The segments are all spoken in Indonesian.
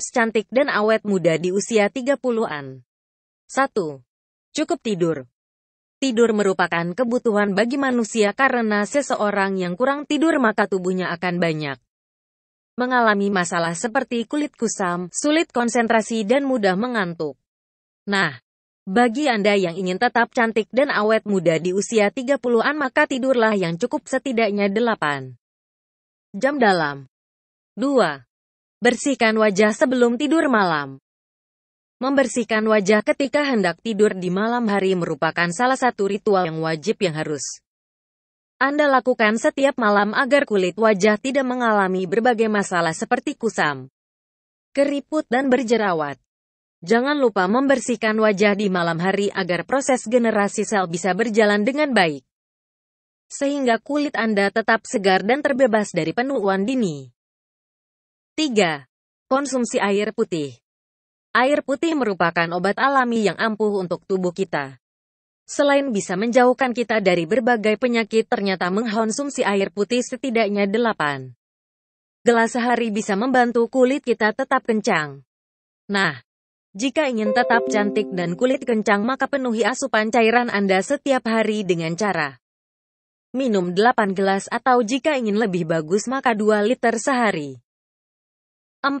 cantik dan awet muda di usia 30-an. 1. Cukup tidur. Tidur merupakan kebutuhan bagi manusia karena seseorang yang kurang tidur maka tubuhnya akan banyak mengalami masalah seperti kulit kusam, sulit konsentrasi dan mudah mengantuk. Nah, bagi Anda yang ingin tetap cantik dan awet muda di usia 30-an maka tidurlah yang cukup setidaknya 8 jam dalam. 2. Bersihkan wajah sebelum tidur malam. Membersihkan wajah ketika hendak tidur di malam hari merupakan salah satu ritual yang wajib yang harus Anda lakukan setiap malam agar kulit wajah tidak mengalami berbagai masalah seperti kusam, keriput dan berjerawat. Jangan lupa membersihkan wajah di malam hari agar proses generasi sel bisa berjalan dengan baik. Sehingga kulit Anda tetap segar dan terbebas dari penuaan dini. 3. Konsumsi air putih. Air putih merupakan obat alami yang ampuh untuk tubuh kita. Selain bisa menjauhkan kita dari berbagai penyakit, ternyata mengkonsumsi air putih setidaknya 8 gelas sehari bisa membantu kulit kita tetap kencang. Nah, jika ingin tetap cantik dan kulit kencang maka penuhi asupan cairan Anda setiap hari dengan cara minum 8 gelas atau jika ingin lebih bagus maka 2 liter sehari. 4.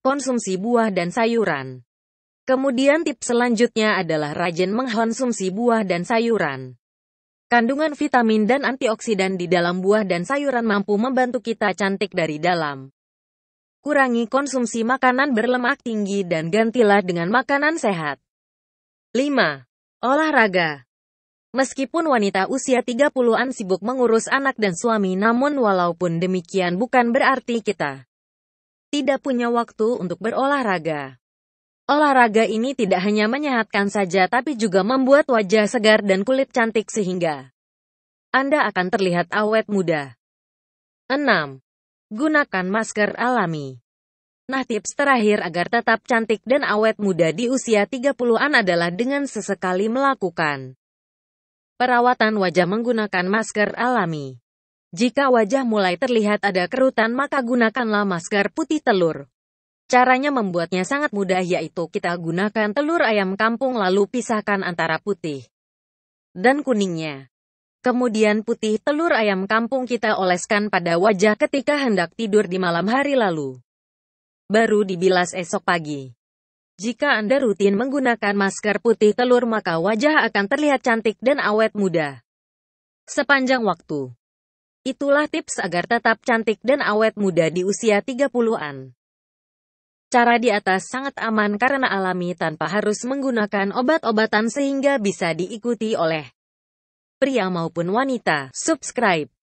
Konsumsi buah dan sayuran. Kemudian tips selanjutnya adalah rajin mengkonsumsi buah dan sayuran. Kandungan vitamin dan antioksidan di dalam buah dan sayuran mampu membantu kita cantik dari dalam. Kurangi konsumsi makanan berlemak tinggi dan gantilah dengan makanan sehat. 5. Olahraga. Meskipun wanita usia 30-an sibuk mengurus anak dan suami namun walaupun demikian bukan berarti kita tidak punya waktu untuk berolahraga. Olahraga ini tidak hanya menyehatkan saja tapi juga membuat wajah segar dan kulit cantik sehingga Anda akan terlihat awet muda. 6. Gunakan masker alami. Nah tips terakhir agar tetap cantik dan awet muda di usia 30-an adalah dengan sesekali melakukan perawatan wajah menggunakan masker alami. Jika wajah mulai terlihat ada kerutan maka gunakanlah masker putih telur. Caranya membuatnya sangat mudah yaitu kita gunakan telur ayam kampung lalu pisahkan antara putih dan kuningnya. Kemudian putih telur ayam kampung kita oleskan pada wajah ketika hendak tidur di malam hari lalu. Baru dibilas esok pagi. Jika Anda rutin menggunakan masker putih telur maka wajah akan terlihat cantik dan awet muda. Sepanjang waktu. Itulah tips agar tetap cantik dan awet muda di usia 30-an. Cara di atas sangat aman karena alami tanpa harus menggunakan obat-obatan sehingga bisa diikuti oleh pria maupun wanita. Subscribe.